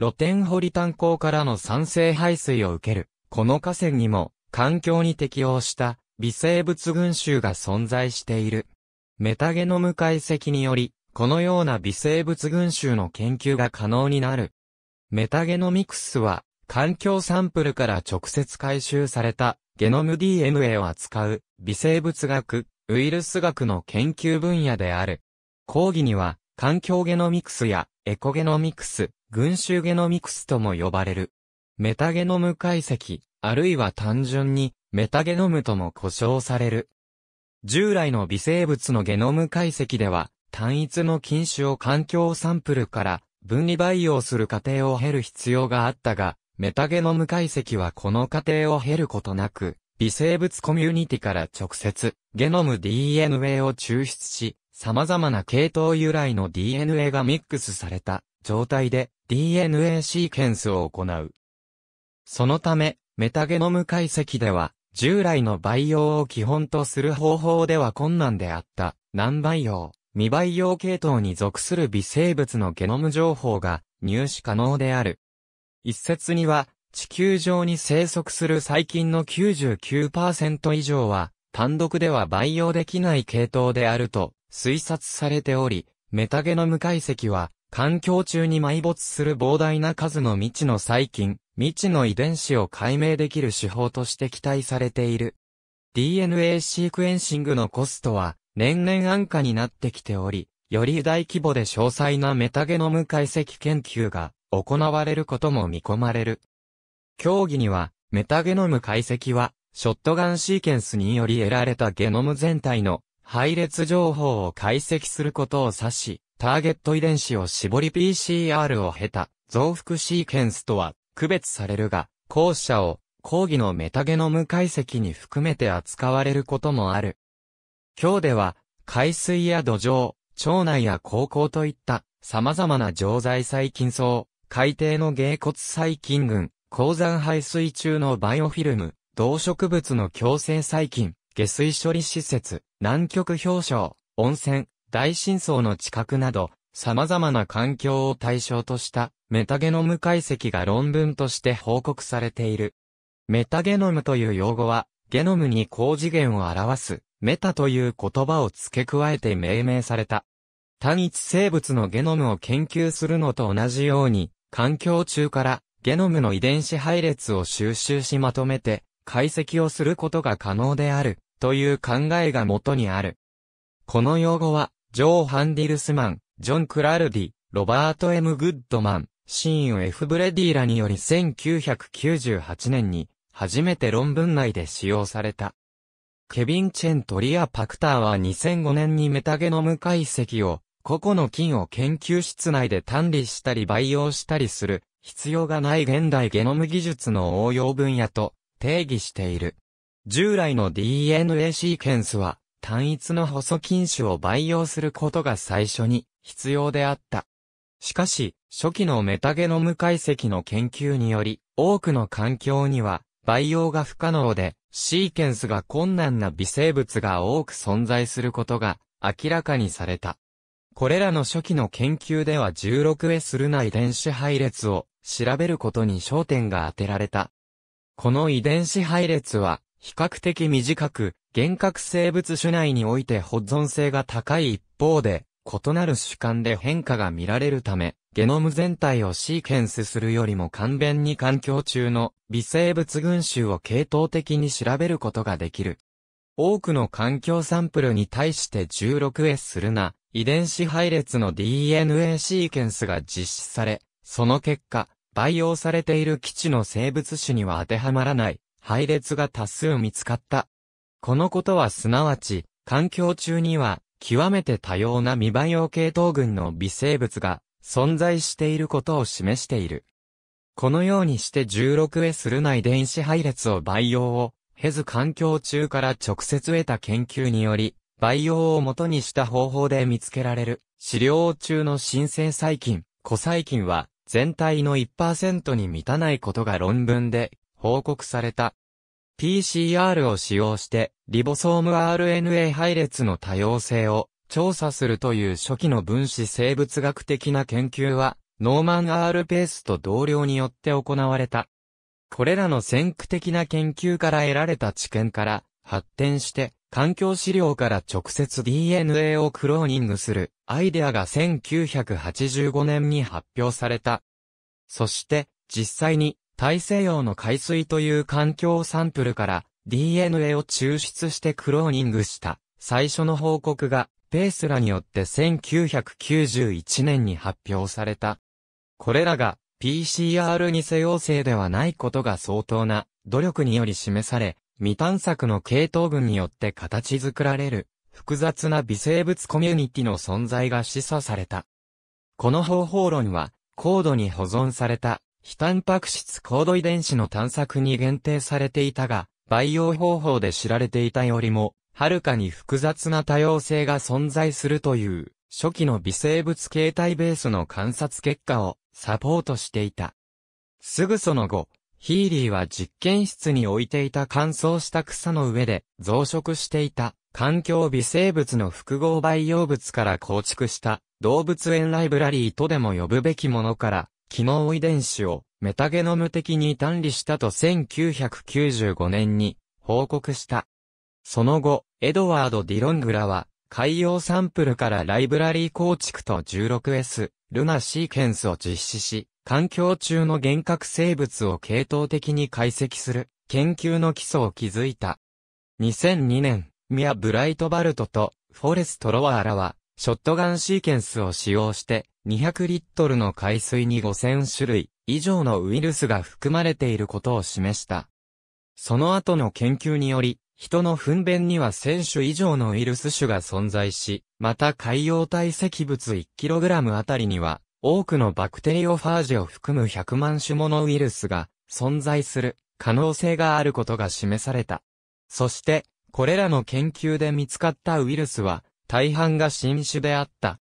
露天掘り炭鉱からの酸性排水を受ける。この河川にも、環境に適応した微生物群衆が存在している。メタゲノム解析により、このような微生物群衆の研究が可能になる。メタゲノミクスは、環境サンプルから直接回収されたゲノム DNA を扱う微生物学、ウイルス学の研究分野である。講義には、環境ゲノミクスやエコゲノミクス、群衆ゲノミクスとも呼ばれる。メタゲノム解析、あるいは単純に、メタゲノムとも呼称される。従来の微生物のゲノム解析では、単一の菌種を環境サンプルから分離培養する過程を経る必要があったが、メタゲノム解析はこの過程を経ることなく、微生物コミュニティから直接、ゲノム DNA を抽出し、様々な系統由来の DNA がミックスされた状態で DNA シーケンスを行う。そのため、メタゲノム解析では、従来の培養を基本とする方法では困難であった、難培養、未培養系統に属する微生物のゲノム情報が入手可能である。一説には、地球上に生息する細菌の99%以上は、単独では培養できない系統であると推察されており、メタゲノム解析は環境中に埋没する膨大な数の未知の細菌、未知の遺伝子を解明できる手法として期待されている。DNA シークエンシングのコストは年々安価になってきており、より大規模で詳細なメタゲノム解析研究が行われることも見込まれる。協議には、メタゲノム解析は、ショットガンシーケンスにより得られたゲノム全体の配列情報を解析することを指し、ターゲット遺伝子を絞り PCR を経た増幅シーケンスとは区別されるが、後者を講義のメタゲノム解析に含めて扱われることもある。今日では、海水や土壌、腸内や高校といった様々な常在細菌層、海底の芸骨細菌群、鉱山排水中のバイオフィルム、動植物の共生細菌、下水処理施設、南極氷床、温泉、大深層の知覚など、様々な環境を対象としたメタゲノム解析が論文として報告されている。メタゲノムという用語は、ゲノムに高次元を表す、メタという言葉を付け加えて命名された。単一生物のゲノムを研究するのと同じように、環境中からゲノムの遺伝子配列を収集しまとめて解析をすることが可能であるという考えが元にある。この用語はジョー・ハンディルスマン、ジョン・クラルディ、ロバート・ M・ グッドマン、シーン・ F・ ブレディらにより1998年に初めて論文内で使用された。ケビン・チェントリア・パクターは2005年にメタゲノム解析を、個々の菌を研究室内で単理したり培養したりする、必要がない現代ゲノム技術の応用分野と定義している。従来の DNA シーケンスは、単一の細菌種を培養することが最初に必要であった。しかし、初期のメタゲノム解析の研究により、多くの環境には培養が不可能で、シーケンスが困難な微生物が多く存在することが明らかにされた。これらの初期の研究では 16S ルナ遺伝子配列を調べることに焦点が当てられた。この遺伝子配列は比較的短く、幻覚生物種内において保存性が高い一方で、異なる主観で変化が見られるため、ゲノム全体をシーケンスするよりも簡便に環境中の微生物群衆を系統的に調べることができる。多くの環境サンプルに対して 16S するな遺伝子配列の DNA シーケンスが実施され、その結果、培養されている基地の生物種には当てはまらない配列が多数見つかった。このことはすなわち、環境中には、極めて多様な未培養系統群の微生物が存在していることを示している。このようにして 16S るない。電子配列を培養を、経ず環境中から直接得た研究により、培養を元にした方法で見つけられる、飼料中の新生細菌、古細菌は、全体の1%に満たないことが論文で報告された。PCR を使用して、リボソーム RNA 配列の多様性を調査するという初期の分子生物学的な研究は、ノーマン・ R ペースと同僚によって行われた。これらの先駆的な研究から得られた知見から発展して、環境資料から直接 DNA をクローニングするアイデアが1985年に発表された。そして、実際に大西洋の海水という環境サンプルから DNA を抽出してクローニングした最初の報告がペースらによって1991年に発表された。これらが PCR 偽陽性ではないことが相当な努力により示され、未探索の系統群によって形作られる複雑な微生物コミュニティの存在が示唆された。この方法論は高度に保存された非タンパク質高度遺伝子の探索に限定されていたが、培養方法で知られていたよりも、はるかに複雑な多様性が存在するという、初期の微生物形態ベースの観察結果をサポートしていた。すぐその後、ヒーリーは実験室に置いていた乾燥した草の上で増殖していた環境微生物の複合培養物から構築した動物園ライブラリーとでも呼ぶべきものから機能遺伝子をメタゲノム的に単理したと1995年に報告した。その後、エドワード・ディロングラは、海洋サンプルからライブラリー構築と 16S、ルナシーケンスを実施し、環境中の幻覚生物を系統的に解析する研究の基礎を築いた。2002年、ミア・ブライトバルトとフォレスト・ロワーらは、ショットガンシーケンスを使用して、200リットルの海水に5000種類以上のウイルスが含まれていることを示した。その後の研究により、人の糞便には1000種以上のウイルス種が存在し、また海洋堆積物 1kg あたりには、多くのバクテリオファージを含む100万種ものウイルスが存在する可能性があることが示された。そして、これらの研究で見つかったウイルスは、大半が新種であった。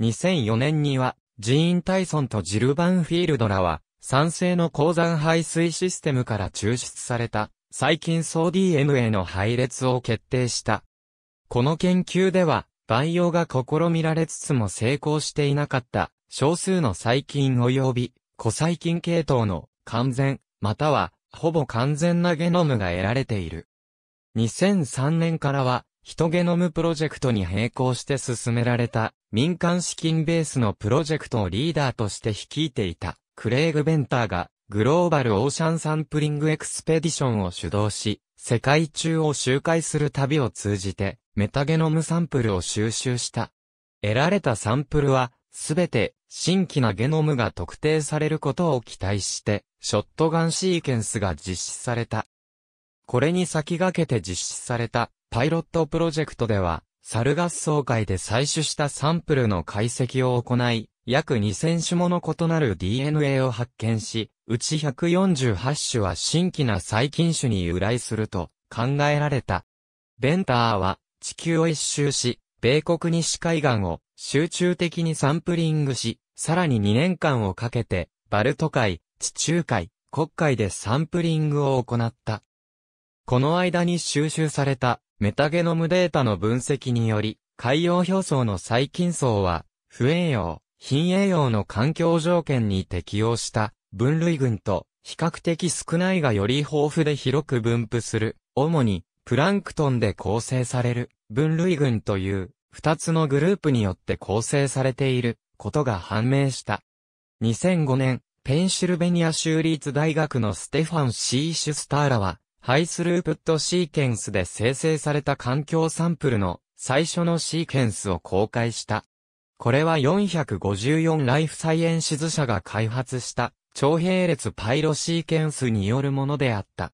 2004年には、ジーン・タイソンとジル・バンフィールドらは、酸性の鉱山排水システムから抽出された、細菌層 DNA の配列を決定した。この研究では、培養が試みられつつも成功していなかった、少数の細菌及び、古細菌系統の完全、または、ほぼ完全なゲノムが得られている。2003年からは、ヒトゲノムプロジェクトに並行して進められた、民間資金ベースのプロジェクトをリーダーとして率いていたクレイグ・ベンターがグローバルオーシャンサンプリングエクスペディションを主導し、世界中を周回する旅を通じてメタゲノムサンプルを収集した。得られたサンプルは、すべて新規なゲノムが特定されることを期待して、ショットガンシーケンスが実施された。これに先駆けて実施されたパイロットプロジェクトでは、サルガス総会で採取したサンプルの解析を行い、約2000種もの異なる DNA を発見し、うち148種は新規な細菌種に由来すると考えられた。ベンターは地球を一周し、米国西海岸を集中的にサンプリングし、さらに2年間をかけて、バルト海、地中海、国海でサンプリングを行った。この間に収集されたメタゲノムデータの分析により、海洋表層の細菌層は、不栄養、貧栄養の環境条件に適応した分類群と、比較的少ないがより豊富で広く分布する、主にプランクトンで構成される分類群という二つのグループによって構成されていることが判明した。2005年、ペンシルベニア州立大学のステファン・シー・シュスターラは、ハイスループットシーケンスで生成された環境サンプルの最初のシーケンスを公開した。これは454ライフサイエンシズ社が開発した超並列パイロシーケンスによるものであった。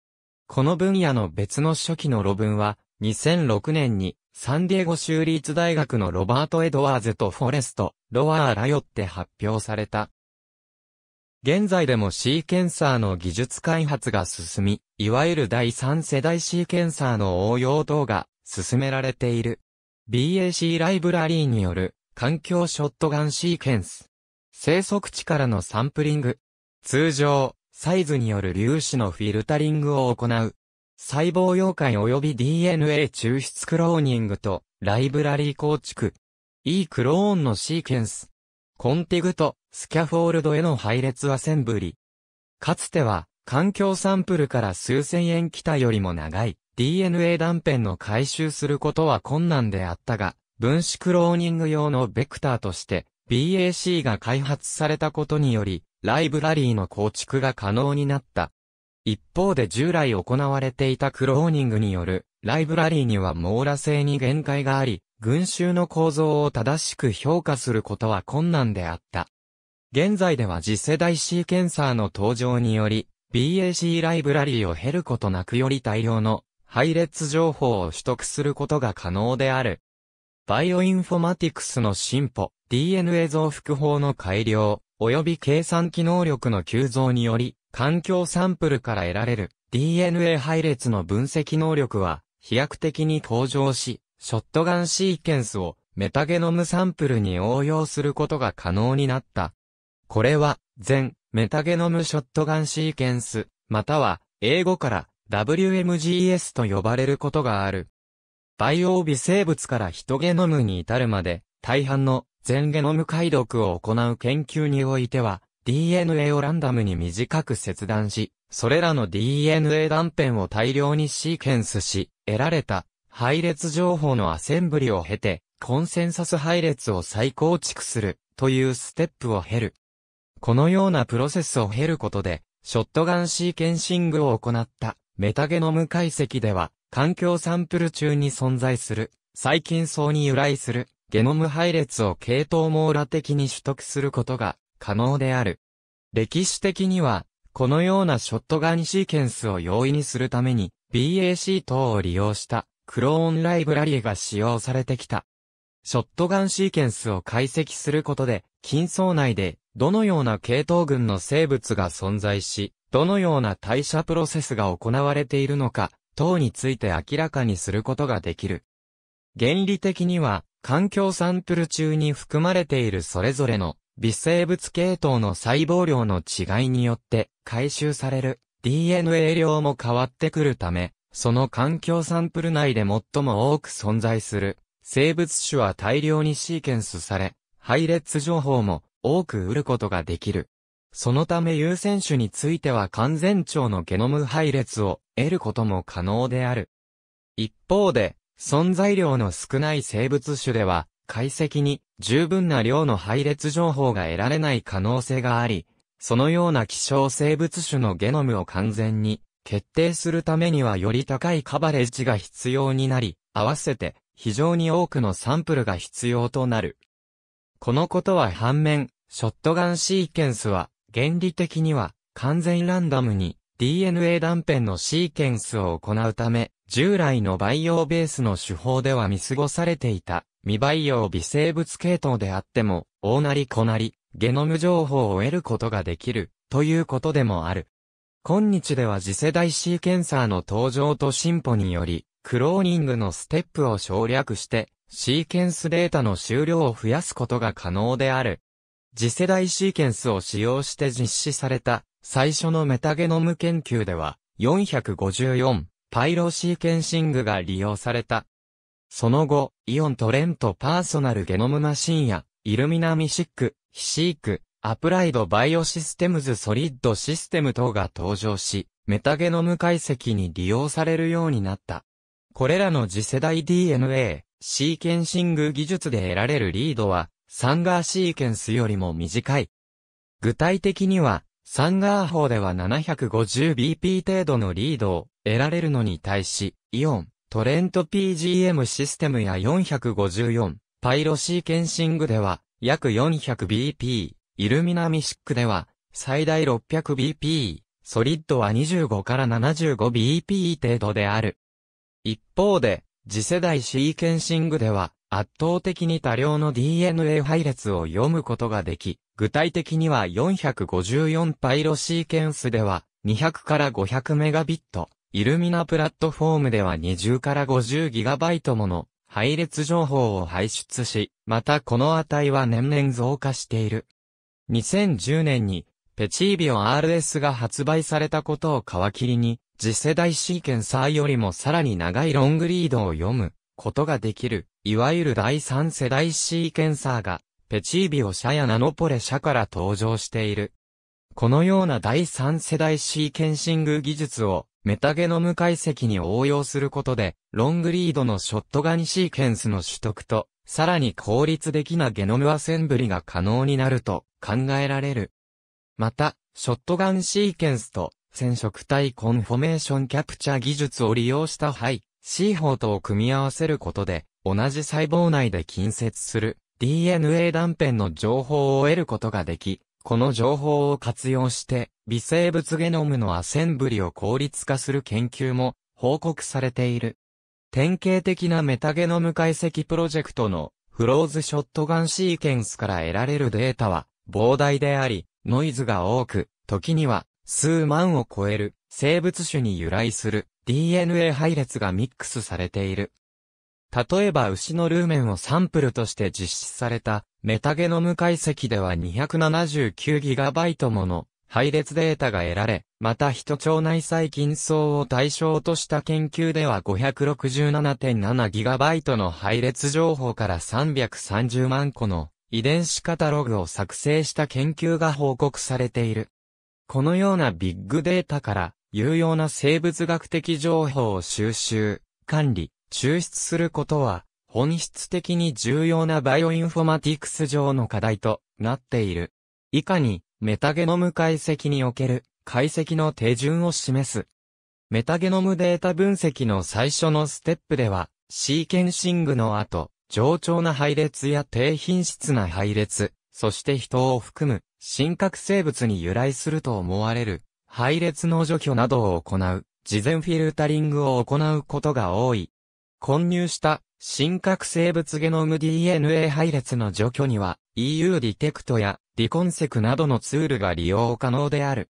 この分野の別の初期の論文は2006年にサンディエゴ州立大学のロバート・エドワーズとフォレスト、ロワーラよって発表された。現在でもシーケンサーの技術開発が進み、いわゆる第三世代シーケンサーの応用等が進められている。BAC ライブラリーによる環境ショットガンシーケンス。生息地からのサンプリング。通常、サイズによる粒子のフィルタリングを行う。細胞溶解及び DNA 抽出クローニングとライブラリー構築。E クローンのシーケンス。コンティグとスキャフォールドへの配列アセンブリ。かつては環境サンプルから数千円来たよりも長い DNA 断片の回収することは困難であったが、分子クローニング用のベクターとして BAC が開発されたことにより、ライブラリーの構築が可能になった。一方で従来行われていたクローニングによるライブラリーには網羅性に限界があり、群衆の構造を正しく評価することは困難であった。現在では次世代シーケンサーの登場により、BAC ライブラリーを減ることなくより大量の配列情報を取得することが可能である。バイオインフォマティクスの進歩、DNA 増幅法の改良、及び計算機能力の急増により、環境サンプルから得られる DNA 配列の分析能力は飛躍的に向上し、ショットガンシーケンスをメタゲノムサンプルに応用することが可能になった。これは、全、メタゲノムショットガンシーケンス、または、英語から WMGS と呼ばれることがある。バイオ微生物からヒトゲノムに至るまで、大半の全ゲノム解読を行う研究においては、DNA をランダムに短く切断し、それらの DNA 断片を大量にシーケンスし、得られた配列情報のアセンブリを経て、コンセンサス配列を再構築するというステップを経る。このようなプロセスを経ることで、ショットガンシーケンシングを行ったメタゲノム解析では、環境サンプル中に存在する細菌層に由来するゲノム配列を系統網羅的に取得することが可能である。歴史的には、このようなショットガンシーケンスを容易にするために BAC 等を利用したクローンライブラリが使用されてきた。ショットガンシーケンスを解析することで、菌層内でどのような系統群の生物が存在し、どのような代謝プロセスが行われているのか、等について明らかにすることができる。原理的には、環境サンプル中に含まれているそれぞれの微生物系統の細胞量の違いによって回収される DNA 量も変わってくるため、その環境サンプル内で最も多く存在する生物種は大量にシーケンスされ、配列情報も多く得ることができる。そのため優先種については完全長のゲノム配列を得ることも可能である。一方で、存在量の少ない生物種では、解析に十分な量の配列情報が得られない可能性があり、そのような希少生物種のゲノムを完全に決定するためにはより高いカバレッジが必要になり、合わせて非常に多くのサンプルが必要となる。このことは反面、ショットガンシーケンスは、原理的には、完全ランダムに DNA 断片のシーケンスを行うため、従来の培養ベースの手法では見過ごされていた、未培養微生物系統であっても、大なり小なり、ゲノム情報を得ることができる、ということでもある。今日では次世代シーケンサーの登場と進歩により、クローニングのステップを省略して、シーケンスデータの収量を増やすことが可能である。次世代シーケンスを使用して実施された最初のメタゲノム研究では454パイロシーケンシングが利用された。その後、イオントレントパーソナルゲノムマシンやイルミナミシック、ヒシーク、アプライドバイオシステムズソリッドシステム等が登場し、メタゲノム解析に利用されるようになった。これらの次世代 DNA、シーケンシング技術で得られるリードは、サンガーシーケンスよりも短い。具体的には、サンガー法では 750bp 程度のリードを得られるのに対し、イオン、トレント PGM システムや454、パイロシーケンシングでは約 400bp、イルミナミシックでは最大 600bp、ソリッドは25から 75bp 程度である。一方で、次世代シーケンシングでは、圧倒的に多量の DNA 配列を読むことができ、具体的には454パイロシーケンスでは200から500メガビット、イルミナプラットフォームでは20から50ギガバイトもの配列情報を排出し、またこの値は年々増加している。2010年にペチービオ RS が発売されたことを皮切りに、次世代シーケンサーよりもさらに長いロングリードを読むことができるいわゆる第三世代シーケンサーが、ペチービオ社やナノポレ社から登場している。このような第三世代シーケンシング技術を、メタゲノム解析に応用することで、ロングリードのショットガンシーケンスの取得と、さらに効率的なゲノムアセンブリが可能になると考えられる。また、ショットガンシーケンスと染色体コンフォメーションキャプチャ技術を利用したハイ、C 法とを組み合わせることで、同じ細胞内で近接する DNA 断片の情報を得ることができ、この情報を活用して微生物ゲノムのアセンブリを効率化する研究も報告されている。典型的なメタゲノム解析プロジェクトのフローズショットガンシーケンスから得られるデータは膨大であり、ノイズが多く、時には数万を超える生物種に由来する DNA 配列がミックスされている。例えば牛のルーメンをサンプルとして実施されたメタゲノム解析では 279GB もの配列データが得られ、また人腸内細菌層を対象とした研究では 567.7GB の配列情報から330万個の遺伝子カタログを作成した研究が報告されている。このようなビッグデータから有用な生物学的情報を収集、管理、抽出することは、本質的に重要なバイオインフォマティクス上の課題となっている。以下に、メタゲノム解析における解析の手順を示す。メタゲノムデータ分析の最初のステップでは、シーケンシングの後、冗長な配列や低品質な配列、そして人を含む、真核生物に由来すると思われる、配列の除去などを行う、事前フィルタリングを行うことが多い。混入した新核生物ゲノム DNA 配列の除去には EU ディテクトやディコンセクなどのツールが利用可能である。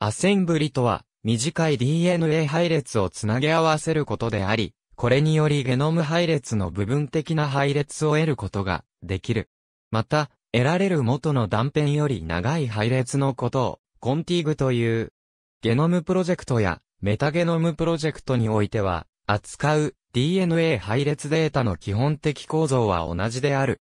アセンブリとは短い DNA 配列をつなげ合わせることであり、これによりゲノム配列の部分的な配列を得ることができる。また、得られる元の断片より長い配列のことをコンティグという。ゲノムプロジェクトやメタゲノムプロジェクトにおいては、扱う DNA 配列データの基本的構造は同じである。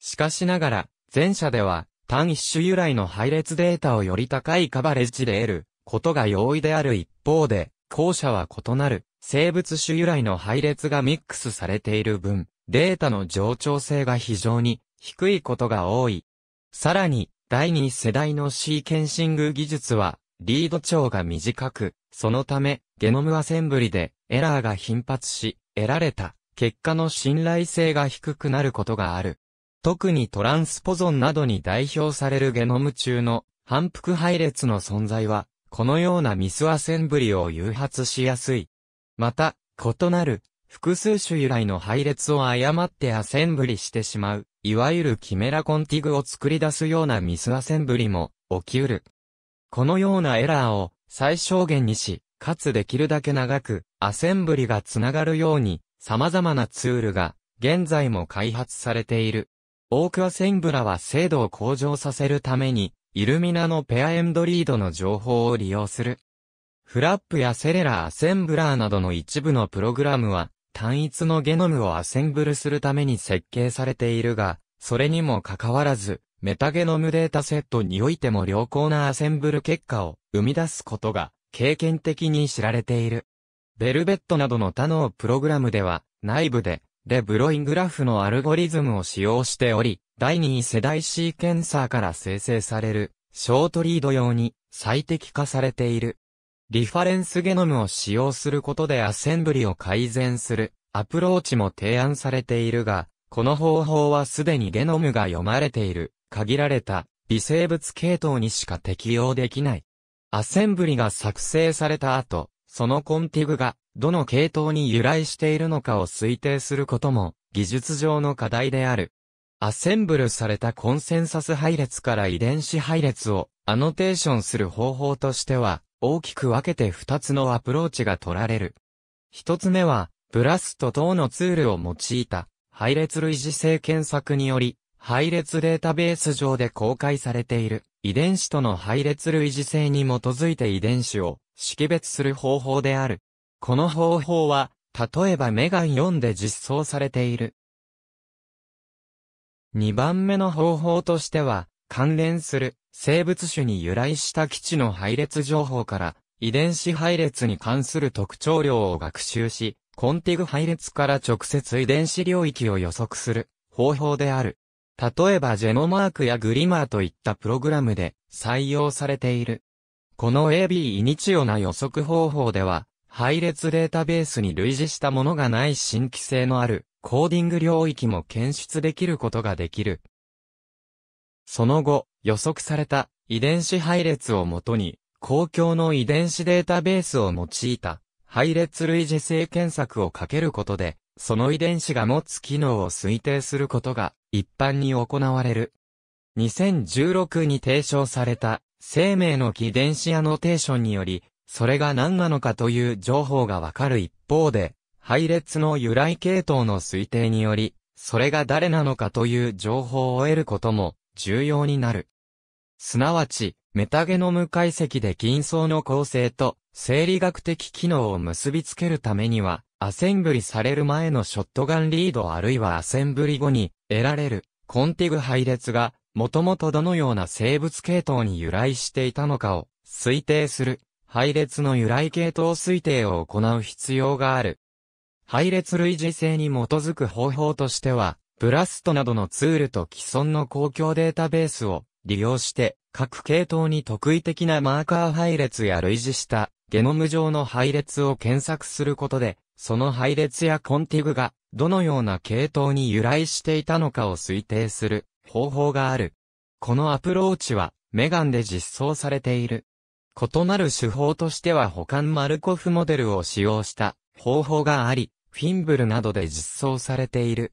しかしながら、前者では、単一種由来の配列データをより高いカバレッジで得ることが容易である一方で、後者は異なる生物種由来の配列がミックスされている分、データの冗長性が非常に低いことが多い。さらに、第二世代のシーケンシング技術は、リード長が短く、そのため、ゲノムアセンブリでエラーが頻発し、得られた結果の信頼性が低くなることがある。特にトランスポゾンなどに代表されるゲノム中の反復配列の存在は、このようなミスアセンブリを誘発しやすい。また、異なる複数種由来の配列を誤ってアセンブリしてしまう、いわゆるキメラコンティグを作り出すようなミスアセンブリも起きうる。このようなエラーを最小限にし、かつできるだけ長く、アセンブリがつながるように、様々なツールが、現在も開発されている。オークアセンブラは精度を向上させるために、イルミナのペアエンドリードの情報を利用する。フラップやセレラアセンブラーなどの一部のプログラムは、単一のゲノムをアセンブルするために設計されているが、それにもかかわらず、メタゲノムデータセットにおいても良好なアセンブル結果を生み出すことが経験的に知られている。ベルベットなどの他のプログラムでは、内部で、デブロイングラフのアルゴリズムを使用しており、第2世代シーケンサーから生成される、ショートリード用に最適化されている。リファレンスゲノムを使用することでアセンブリを改善するアプローチも提案されているが、この方法はすでにゲノムが読まれている限られた微生物系統にしか適用できない。アセンブリが作成された後、そのコンティグが、どの系統に由来しているのかを推定することも、技術上の課題である。アセンブルされたコンセンサス配列から遺伝子配列をアノテーションする方法としては、大きく分けて2つのアプローチが取られる。1つ目は、ブラスト等のツールを用いた配列類似性検索により、配列データベース上で公開されている遺伝子との配列類似性に基づいて遺伝子を識別する方法である。この方法は、例えばメガン4で実装されている。2番目の方法としては、関連する生物種に由来した基地の配列情報から遺伝子配列に関する特徴量を学習し、コンティグ配列から直接遺伝子領域を予測する方法である。例えばジェノマークやグリマーといったプログラムで採用されている。この AB イニチオな予測方法では、配列データベースに類似したものがない新規性のあるコーディング領域も検出できることができる。その後、予測された遺伝子配列をもとに、公共の遺伝子データベースを用いた配列類似性検索をかけることで、その遺伝子が持つ機能を推定することが一般に行われる。2016に提唱された生命の起電子アノテーションにより、それが何なのかという情報がわかる一方で、配列の由来系統の推定により、それが誰なのかという情報を得ることも重要になる。すなわち、メタゲノム解析で金層の構成と生理学的機能を結びつけるためには、アセンブリされる前のショットガンリードあるいはアセンブリ後に得られるコンティグ配列が、もともとどのような生物系統に由来していたのかを推定する配列の由来系統推定を行う必要がある。配列類似性に基づく方法としては、ブラストなどのツールと既存の公共データベースを利用して、各系統に特異的なマーカー配列や類似したゲノム上の配列を検索することで、その配列やコンティグが、どのような系統に由来していたのかを推定する方法がある。このアプローチは、メガンで実装されている。異なる手法としては保管マルコフモデルを使用した方法があり、フィンブルなどで実装されている。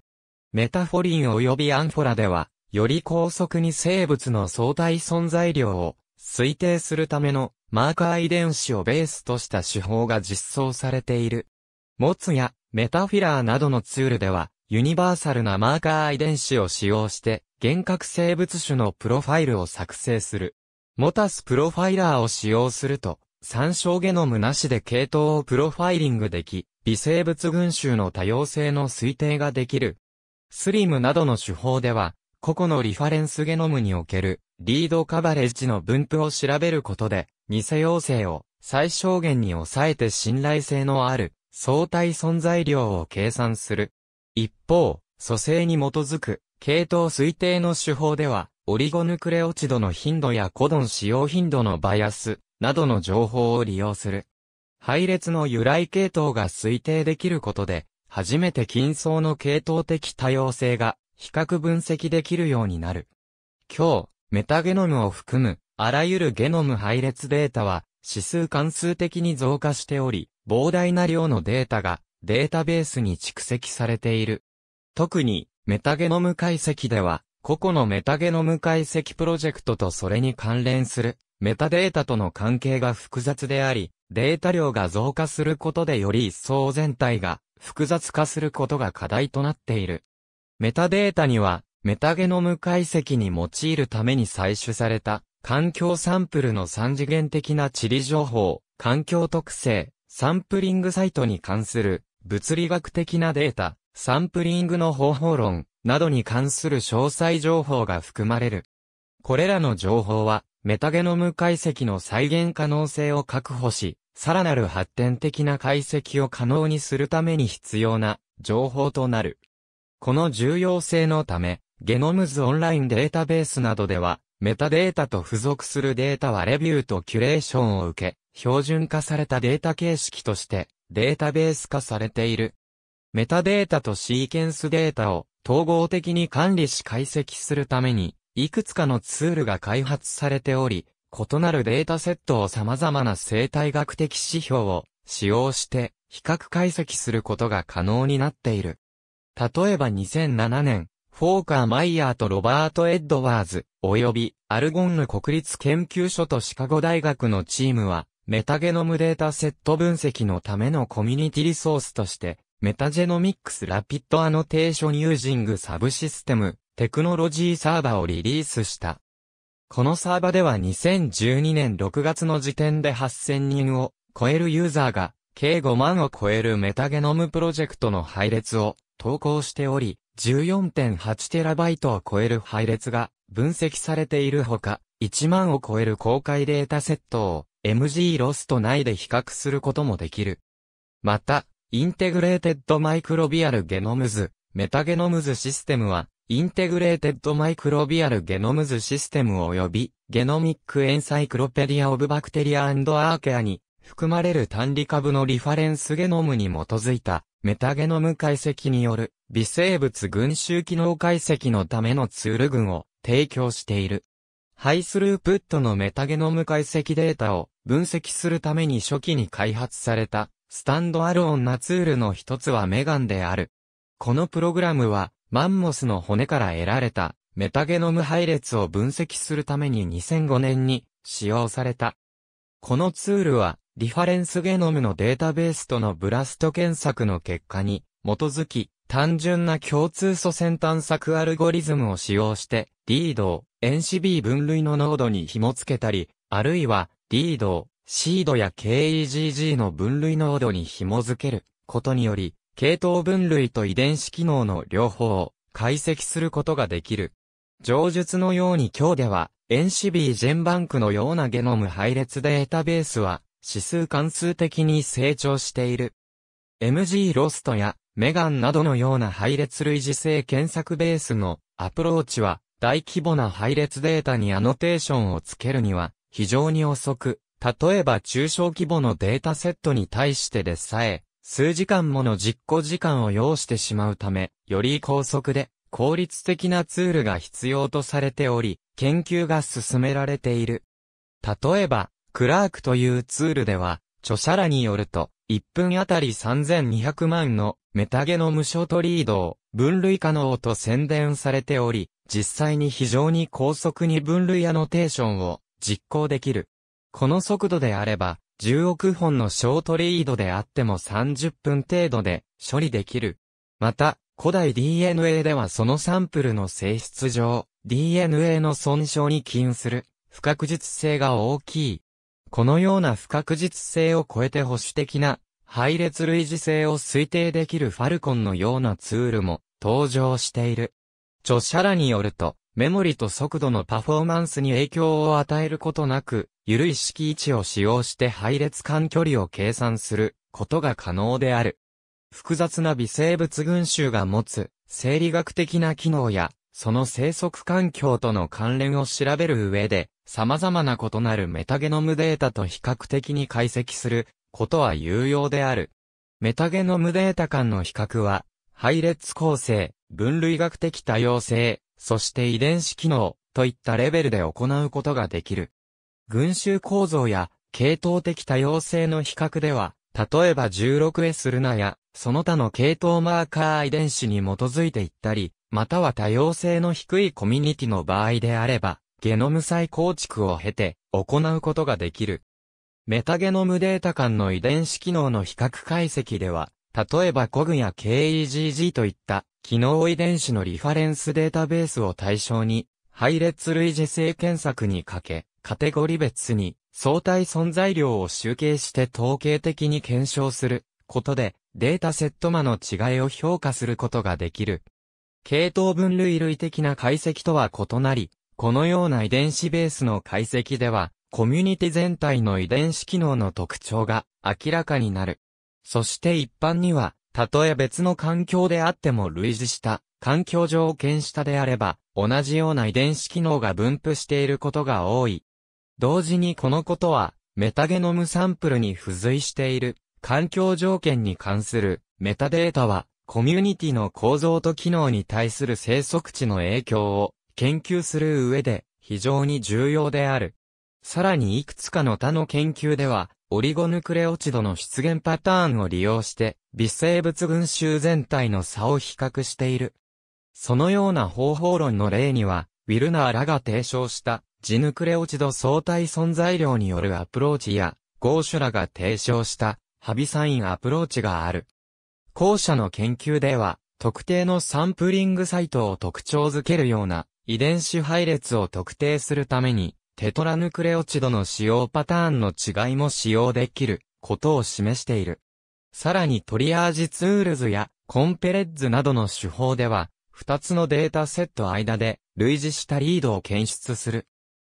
メタフォリン及びアンフォラでは、より高速に生物の相対存在量を推定するためのマーカー遺伝子をベースとした手法が実装されている。モツやメタフィラーなどのツールでは、ユニバーサルなマーカー遺伝子を使用して、幻覚生物種のプロファイルを作成する。モタスプロファイラーを使用すると、参照ゲノムなしで系統をプロファイリングでき、微生物群衆の多様性の推定ができる。スリムなどの手法では、個々のリファレンスゲノムにおけるリードカバレッジの分布を調べることで、偽陽性を最小限に抑えて信頼性のある相対存在量を計算する。一方、組成に基づく、系統推定の手法では、オリゴヌクレオチドの頻度やコドン使用頻度のバイアス、などの情報を利用する。配列の由来系統が推定できることで、初めて近層の系統的多様性が比較分析できるようになる。今日、メタゲノムを含む、あらゆるゲノム配列データは指数関数的に増加しており、膨大な量のデータがデータベースに蓄積されている。特にメタゲノム解析では、個々のメタゲノム解析プロジェクトとそれに関連するメタデータとの関係が複雑であり、データ量が増加することでより一層全体が複雑化することが課題となっている。メタデータには、メタゲノム解析に用いるために採取された環境サンプルの三次元的な地理情報、環境特性、サンプリングサイトに関する物理学的なデータ、サンプリングの方法論などに関する詳細情報が含まれる。これらの情報はメタゲノム解析の再現可能性を確保し、さらなる発展的な解析を可能にするために必要な情報となる。この重要性のため、ゲノムズオンラインデータベースなどでは、メタデータと付属するデータはレビューとキュレーションを受け、標準化されたデータ形式としてデータベース化されている。メタデータとシーケンスデータを統合的に管理し解析するために、いくつかのツールが開発されており、異なるデータセットを様々な生態学的指標を使用して比較解析することが可能になっている。例えば2007年、フォーカー・マイヤーとロバート・エッドワーズ、及びアルゴンヌ国立研究所とシカゴ大学のチームは、メタゲノムデータセット分析のためのコミュニティリソースとして、メタジェノミックスラピッドアノテーションユージングサブシステムテクノロジーサーバをリリースした。このサーバでは2012年6月の時点で8000人を超えるユーザーが計5万を超えるメタゲノムプロジェクトの配列を投稿しており、1 4 8イトを超える配列が分析されているほか、1万を超える公開データセットを MG ロスト内で比較することもできる。また、インテグレーテッドマイクロビアルゲノムズ、メタゲノムズシステムは、インテグレーテッドマイクロビアルゲノムズシステム及び、ゲノミックエンサイクロペディアオブバクテリアアーケアに含まれる単理株のリファレンスゲノムに基づいたメタゲノム解析による微生物群集機能解析のためのツール群を提供している。ハイスループットのメタゲノム解析データを分析するために初期に開発されたスタンドアローンなツールの一つはメガンである。このプログラムはマンモスの骨から得られたメタゲノム配列を分析するために2005年に使用された。このツールはリファレンスゲノムのデータベースとのブラスト検索の結果に基づき単純な共通素線探索アルゴリズムを使用してリードを塩子 B 分類の濃度に紐付けたり、あるいは、リード、シードや KEGG の分類濃度に紐付けることにより、系統分類と遺伝子機能の両方を解析することができる。上述のように今日では、塩子 B ジェンバンクのようなゲノム配列データベースは、指数関数的に成長している。MG ロストやメガンなどのような配列類似性検索ベースのアプローチは大規模な配列データにアノテーションをつけるには、非常に遅く、例えば中小規模のデータセットに対してでさえ、数時間もの実行時間を要してしまうため、より高速で効率的なツールが必要とされており、研究が進められている。例えば、クラークというツールでは、著者らによると、1分あたり3200万のメタゲノムショートリードを分類可能と宣伝されており、実際に非常に高速に分類アノテーションを実行できる。この速度であれば、10億本のショートリードであっても30分程度で処理できる。また、古代 DNA ではそのサンプルの性質上、DNA の損傷に起因する不確実性が大きい。このような不確実性を超えて保守的な配列類似性を推定できるファルコンのようなツールも登場している。著者らによると、メモリと速度のパフォーマンスに影響を与えることなく、緩い式位置を使用して配列間距離を計算することが可能である。複雑な微生物群衆が持つ生理学的な機能や、その生息環境との関連を調べる上で、様々な異なるメタゲノムデータと比較的に解析することは有用である。メタゲノムデータ間の比較は、配列構成、分類学的多様性、そして遺伝子機能、といったレベルで行うことができる。群衆構造や、系統的多様性の比較では、例えば 16S ルナや、その他の系統マーカー遺伝子に基づいていったり、または多様性の低いコミュニティの場合であれば、ゲノム再構築を経て、行うことができる。メタゲノムデータ間の遺伝子機能の比較解析では、例えば COG や KEGG といった機能遺伝子のリファレンスデータベースを対象に配列類似性検索にかけ、カテゴリ別に相対存在量を集計して統計的に検証することでデータセット間の違いを評価することができる。系統分類類的な解析とは異なり、このような遺伝子ベースの解析では、コミュニティ全体の遺伝子機能の特徴が明らかになる。そして一般には、たとえ別の環境であっても類似した、環境条件下であれば、同じような遺伝子機能が分布していることが多い。同時にこのことは、メタゲノムサンプルに付随している、環境条件に関する、メタデータは、コミュニティの構造と機能に対する生息地の影響を、研究する上で、非常に重要である。さらにいくつかの他の研究では、オリゴヌクレオチドの出現パターンを利用して、微生物群衆全体の差を比較している。そのような方法論の例には、ウィルナーらが提唱したジヌクレオチド相対存在量によるアプローチや、ゴーシュらが提唱したハビサインアプローチがある。後者の研究では、特定のサンプリングサイトを特徴づけるような遺伝子配列を特定するために、テトラヌクレオチドの使用パターンの違いも使用できることを示している。さらにトリアージツールズやコンペレッズなどの手法では、2つのデータセット間で類似したリードを検出する。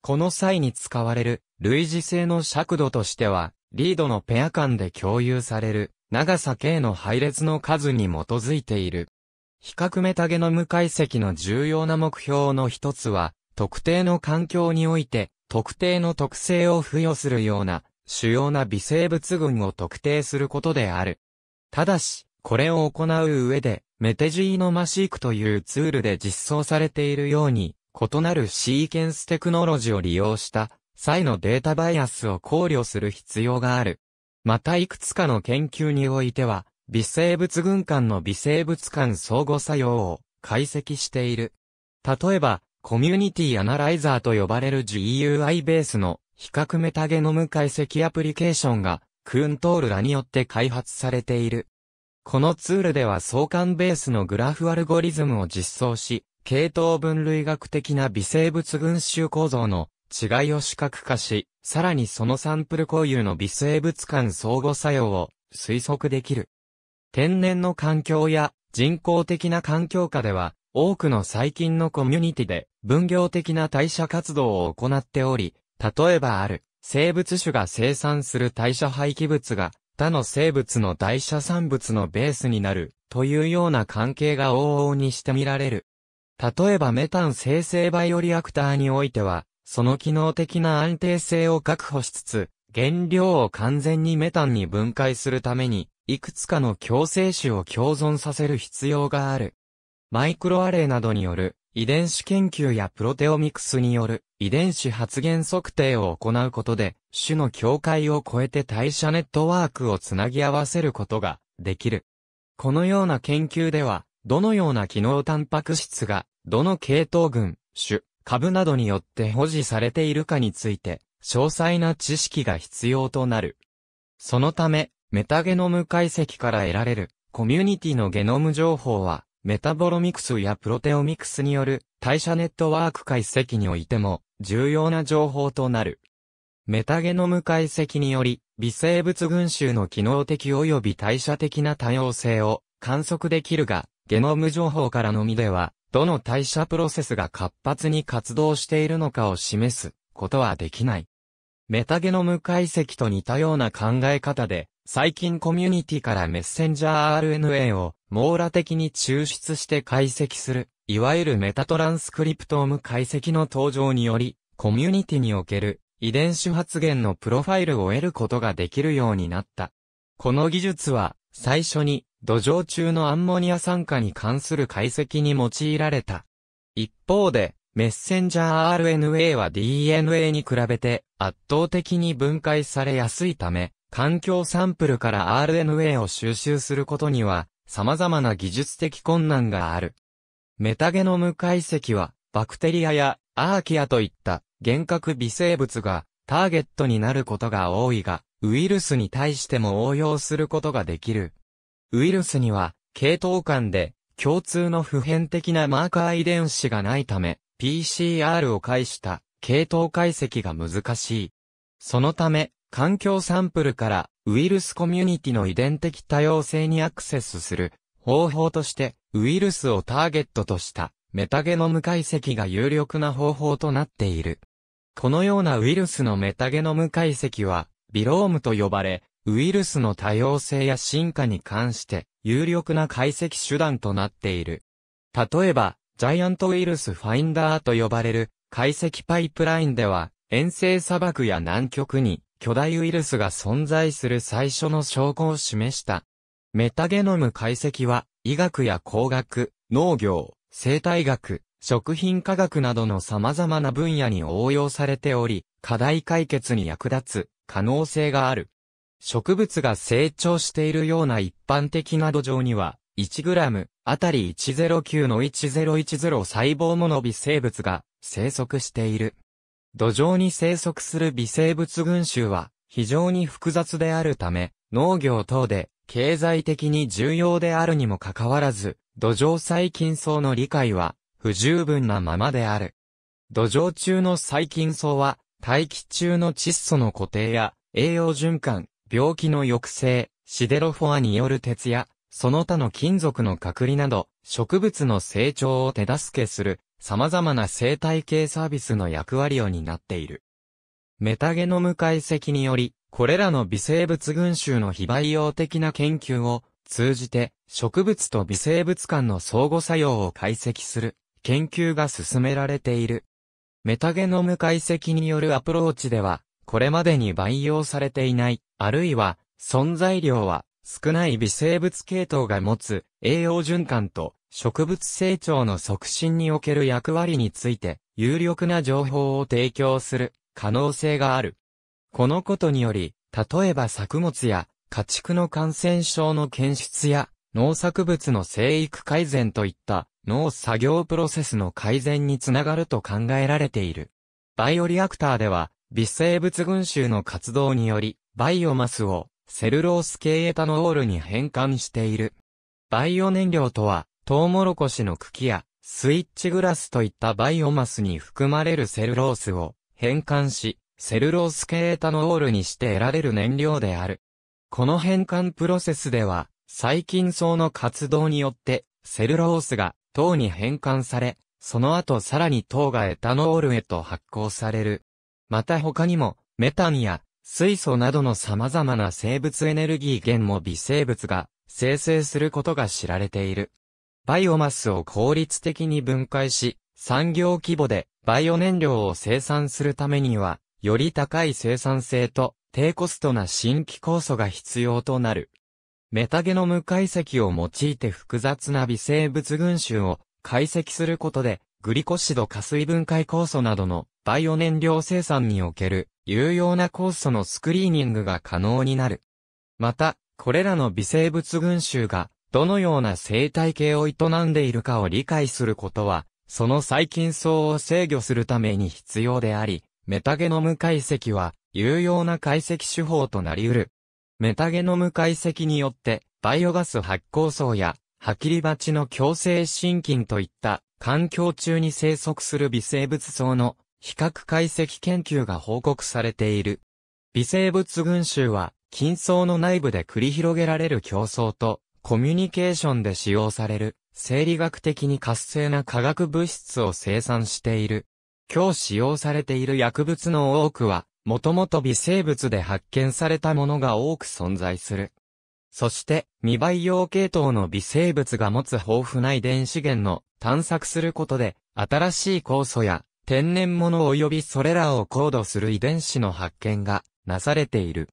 この際に使われる類似性の尺度としては、リードのペア間で共有される長さ K の配列の数に基づいている。比較メタゲノム解析の重要な目標の一つは、特定の環境において、特定の特性を付与するような、主要な微生物群を特定することである。ただし、これを行う上で、メテジーノマシークというツールで実装されているように、異なるシーケンステクノロジーを利用した際のデータバイアスを考慮する必要がある。またいくつかの研究においては、微生物群間の微生物間相互作用を解析している。例えば、コミュニティアナライザーと呼ばれる GUI ベースの比較メタゲノム解析アプリケーションがクーントールらによって開発されている。このツールでは相関ベースのグラフアルゴリズムを実装し、系統分類学的な微生物群衆構造の違いを視覚化し、さらにそのサンプル固有の微生物間相互作用を推測できる。天然の環境や人工的な環境下では多くの最近のコミュニティで分業的な代謝活動を行っており、例えばある生物種が生産する代謝廃棄物が他の生物の代謝産物のベースになるというような関係が往々にして見られる。例えばメタン生成バイオリアクターにおいては、その機能的な安定性を確保しつつ、原料を完全にメタンに分解するために、いくつかの共生種を共存させる必要がある。マイクロアレイなどによる遺伝子研究やプロテオミクスによる遺伝子発現測定を行うことで、種の境界を超えて代謝ネットワークをつなぎ合わせることができる。このような研究では、どのような機能タンパク質が、どの系統群、種、株などによって保持されているかについて、詳細な知識が必要となる。そのため、メタゲノム解析から得られる、コミュニティのゲノム情報は、メタボロミクスやプロテオミクスによる代謝ネットワーク解析においても重要な情報となる。メタゲノム解析により、微生物群衆の機能的及び代謝的な多様性を観測できるが、ゲノム情報からのみでは、どの代謝プロセスが活発に活動しているのかを示すことはできない。メタゲノム解析と似たような考え方で、最近コミュニティからメッセンジャー RNA を網羅的に抽出して解析する、いわゆるメタトランスクリプトーム解析の登場により、コミュニティにおける遺伝子発現のプロファイルを得ることができるようになった。この技術は、最初に土壌中のアンモニア酸化に関する解析に用いられた。一方で、メッセンジャー RNA は DNA に比べて圧倒的に分解されやすいため、環境サンプルから RNA を収集することには様々な技術的困難がある。メタゲノム解析は、バクテリアやアーキアといった幻覚微生物がターゲットになることが多いが、ウイルスに対しても応用することができる。ウイルスには、系統間で共通の普遍的なマーカー遺伝子がないため、PCR を介した系統解析が難しい。そのため、環境サンプルからウイルスコミュニティの遺伝的多様性にアクセスする方法としてウイルスをターゲットとしたメタゲノム解析が有力な方法となっている。このようなウイルスのメタゲノム解析はビロームと呼ばれ、ウイルスの多様性や進化に関して有力な解析手段となっている。例えば、ジャイアントウイルスファインダーと呼ばれる解析パイプラインでは、遠征砂漠や南極に巨大ウイルスが存在する最初の証拠を示した。メタゲノム解析は、医学や工学、農業、生態学、食品科学などの様々な分野に応用されており、課題解決に役立つ可能性がある。植物が成長しているような一般的な土壌には、1g あたり109の1010細胞もの微生物が生息している。土壌に生息する微生物群衆は非常に複雑であるため、農業等で経済的に重要であるにもかかわらず、土壌細菌層の理解は不十分なままである。土壌中の細菌層は大気中の窒素の固定や栄養循環、病気の抑制、シデロフォアによる鉄や、その他の金属の隔離など、植物の成長を手助けする様々な生態系サービスの役割を担っている。メタゲノム解析により、これらの微生物群衆の非培養的な研究を通じて植物と微生物間の相互作用を解析する研究が進められている。メタゲノム解析によるアプローチでは、これまでに培養されていない、あるいは存在量は少ない微生物系統が持つ栄養循環と植物成長の促進における役割について、有力な情報を提供する可能性がある。このことにより、例えば作物や家畜の感染症の検出や農作物の生育改善といった農作業プロセスの改善につながると考えられている。バイオリアクターでは微生物群衆の活動によりバイオマスをセルロース系エタノールに変換している。バイオ燃料とはトウモロコシの茎やスイッチグラスといったバイオマスに含まれるセルロースを変換し、セルロース系エタノールにして得られる燃料である。この変換プロセスでは、細菌層の活動によって、セルロースが糖に変換され、その後さらに糖がエタノールへと発酵される。また他にも、メタンや水素などの様々な生物エネルギー源も微生物が生成することが知られている。バイオマスを効率的に分解し、産業規模でバイオ燃料を生産するためには、より高い生産性と低コストな新規酵素が必要となる。メタゲノム解析を用いて複雑な微生物群衆を解析することで、グリコシド加水分解酵素などのバイオ燃料生産における有用な酵素のスクリーニングが可能になる。また、これらの微生物群衆がどのような生態系を営んでいるかを理解することは、その細菌層を制御するために必要であり、メタゲノム解析は有用な解析手法となり得る。メタゲノム解析によって、バイオガス発酵層や、ハキリバチの共生心菌といった環境中に生息する微生物層の比較解析研究が報告されている。微生物群衆は、菌層の内部で繰り広げられる競争と、コミュニケーションで使用される、生理学的に活性な化学物質を生産している。今日使用されている薬物の多くは、もともと微生物で発見されたものが多く存在する。そして、未培養系統の微生物が持つ豊富な遺伝資源の探索することで、新しい酵素や天然物及びそれらを高度する遺伝子の発見がなされている。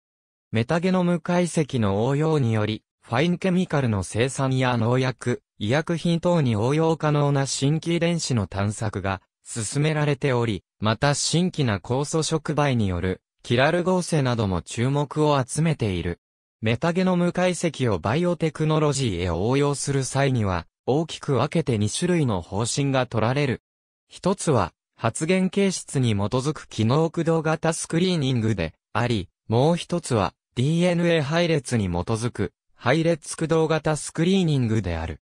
メタゲノム解析の応用により、ファインケミカルの生産や農薬、医薬品等に応用可能な新規遺伝子の探索が進められており、また新規な酵素触媒によるキラル合成なども注目を集めている。メタゲノム解析をバイオテクノロジーへ応用する際には、大きく分けて2種類の方針が取られる。一つは、発言形質に基づく機能駆動型スクリーニングであり、もう一つは、DNA 配列に基づく配列駆動型スクリーニングである。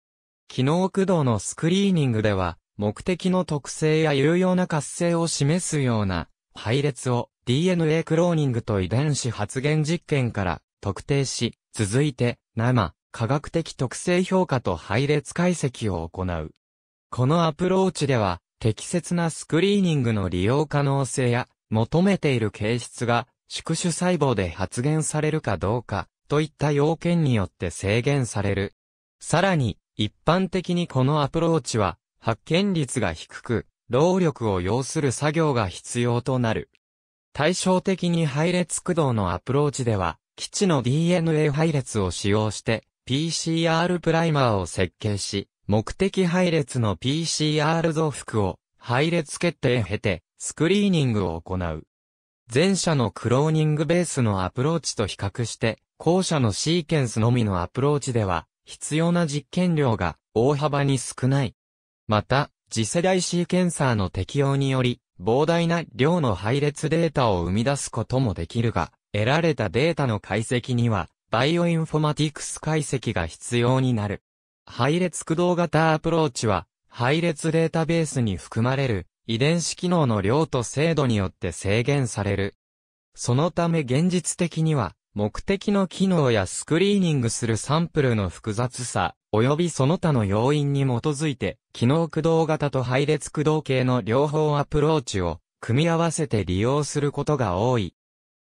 機能駆動のスクリーニングでは、目的の特性や有用な活性を示すような配列を DNA クローニングと遺伝子発現実験から特定し、続いて生、科学的特性評価と配列解析を行う。このアプローチでは、適切なスクリーニングの利用可能性や、求めている形質が、宿主細胞で発現されるかどうか、といった要件によって制限される。さらに、一般的にこのアプローチは、発見率が低く、労力を要する作業が必要となる。対照的に配列駆動のアプローチでは、基地の DNA 配列を使用して、PCR プライマーを設計し、目的配列の PCR 増幅を配列決定経てスクリーニングを行う。前者のクローニングベースのアプローチと比較して後者のシーケンスのみのアプローチでは、必要な実験量が大幅に少ない。また、次世代シーケンサーの適用により、膨大な量の配列データを生み出すこともできるが、得られたデータの解析には、バイオインフォマティクス解析が必要になる。配列駆動型アプローチは、配列データベースに含まれる遺伝子機能の量と精度によって制限される。そのため現実的には、目的の機能やスクリーニングするサンプルの複雑さ、及びその他の要因に基づいて、機能駆動型と配列駆動系の両方アプローチを組み合わせて利用することが多い。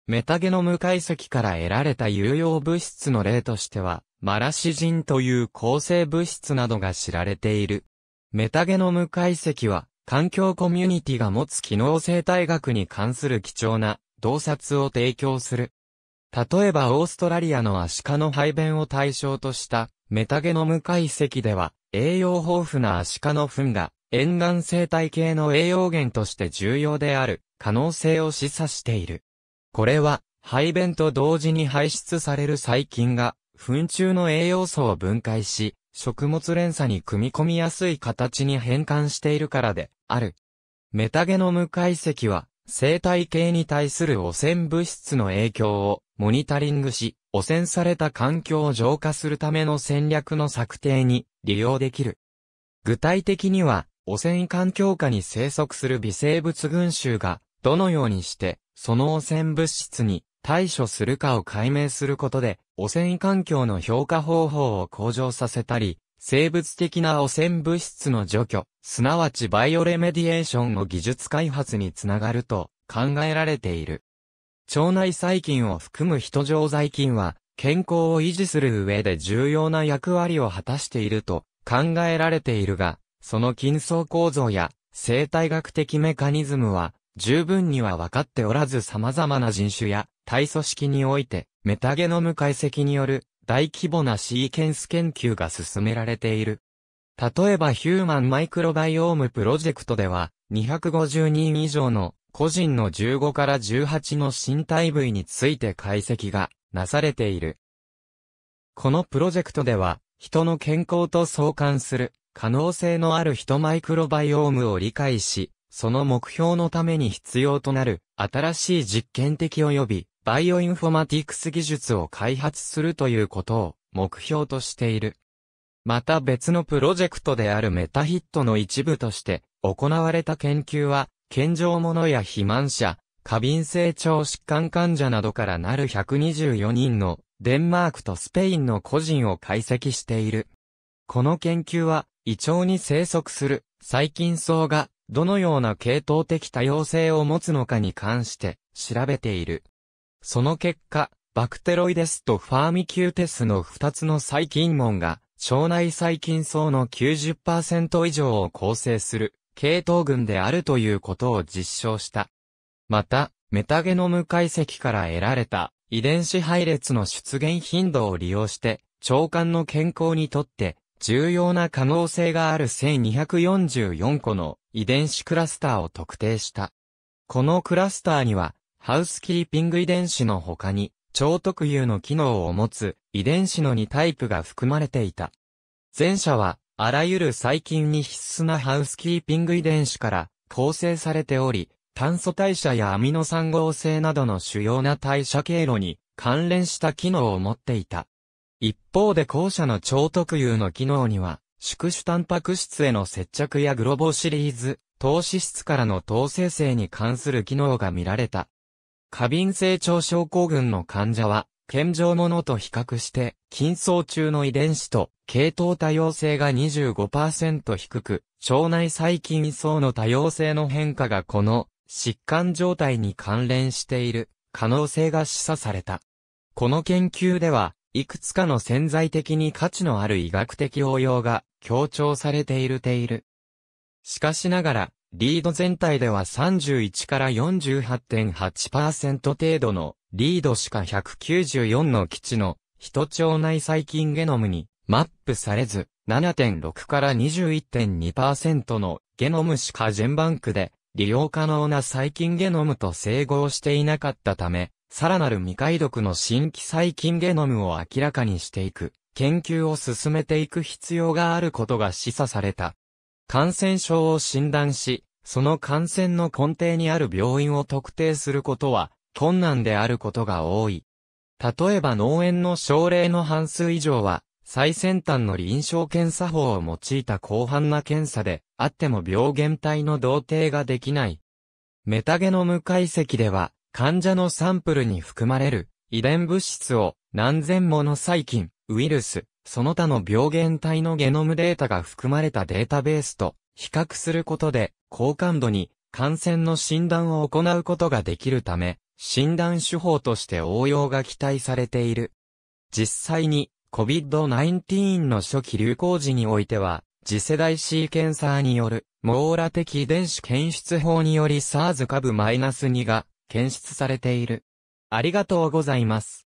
メタゲノム解析から得られた有用物質の例としては、マラシジンという抗生物質などが知られている。メタゲノム解析は、環境コミュニティが持つ機能生態学に関する貴重な洞察を提供する。例えばオーストラリアのアシカの排便を対象としたメタゲノム解析では栄養豊富なアシカの糞が沿岸生態系の栄養源として重要である可能性を示唆している。これは排便と同時に排出される細菌が糞中の栄養素を分解し食物連鎖に組み込みやすい形に変換しているからである。メタゲノム解析は生態系に対する汚染物質の影響をモニタリングし、汚染された環境を浄化するための戦略の策定に利用できる。具体的には、汚染環境下に生息する微生物群衆が、どのようにして、その汚染物質に対処するかを解明することで、汚染環境の評価方法を向上させたり、生物的な汚染物質の除去、すなわちバイオレメディエーションの技術開発につながると考えられている。腸内細菌を含む人常在菌は、健康を維持する上で重要な役割を果たしていると考えられているが、その筋層構造や生態学的メカニズムは十分には分かっておらず様々な人種や体組織においてメタゲノム解析による大規模なシーケンス研究が進められている。例えばヒューマンマイクロバイオームプロジェクトでは250人以上の個人の15から18の身体部位について解析がなされている。このプロジェクトでは、人の健康と相関する可能性のあるヒトマイクロバイオームを理解し、その目標のために必要となる新しい実験的及びバイオインフォマティクス技術を開発するということを目標としている。また別のプロジェクトであるメタヒットの一部として行われた研究は健常者や肥満者、過敏性腸疾患患者などからなる124人のデンマークとスペインの個人を解析している。この研究は胃腸に生息する細菌層がどのような系統的多様性を持つのかに関して調べている。その結果、バクテロイデスとファーミキューテスの2つの細菌門が腸内細菌層の90%以上を構成する系統群であるということを実証した。また、メタゲノム解析から得られた遺伝子配列の出現頻度を利用して、腸管の健康にとって重要な可能性がある1244個の遺伝子クラスターを特定した。このクラスターには、ハウスキーピング遺伝子の他に、超特有の機能を持つ遺伝子の2タイプが含まれていた。前者はあらゆる細菌に必須なハウスキーピング遺伝子から構成されており、炭素代謝やアミノ酸合成などの主要な代謝経路に関連した機能を持っていた。一方で後者の超特有の機能には、宿主タンパク質への接着やグロボシリーズ、糖脂質からの糖生成に関する機能が見られた。過敏性腸症候群の患者は、健常ものと比較して、筋層中の遺伝子と系統多様性が25%低く、腸内細菌層の多様性の変化がこの疾患状態に関連している可能性が示唆された。この研究では、いくつかの潜在的に価値のある医学的応用が強調されているている。しかしながら、リード全体では31から48.8%程度のリードしか194の基地の人腸内細菌ゲノムにマップされず7.6から21.2%のゲノムしかジェンバンクで利用可能な細菌ゲノムと整合していなかったため、さらなる未解読の新規細菌ゲノムを明らかにしていく、研究を進めていく必要があることが示唆された。感染症を診断し、その感染の根底にある病院を特定することは困難であることが多い。例えば農園の症例の半数以上は、最先端の臨床検査法を用いた広範な検査であっても病原体の同定ができない。メタゲノム解析では、患者のサンプルに含まれる遺伝物質を何千もの細菌、ウイルス、その他の病原体のゲノムデータが含まれたデータベースと比較することで、好感度に感染の診断を行うことができるため、診断手法として応用が期待されている。実際に COVID-19 の初期流行時においては、次世代シーケンサーによる網羅的遺伝子検出法により SARS 株 -2 が検出されている。ありがとうございます。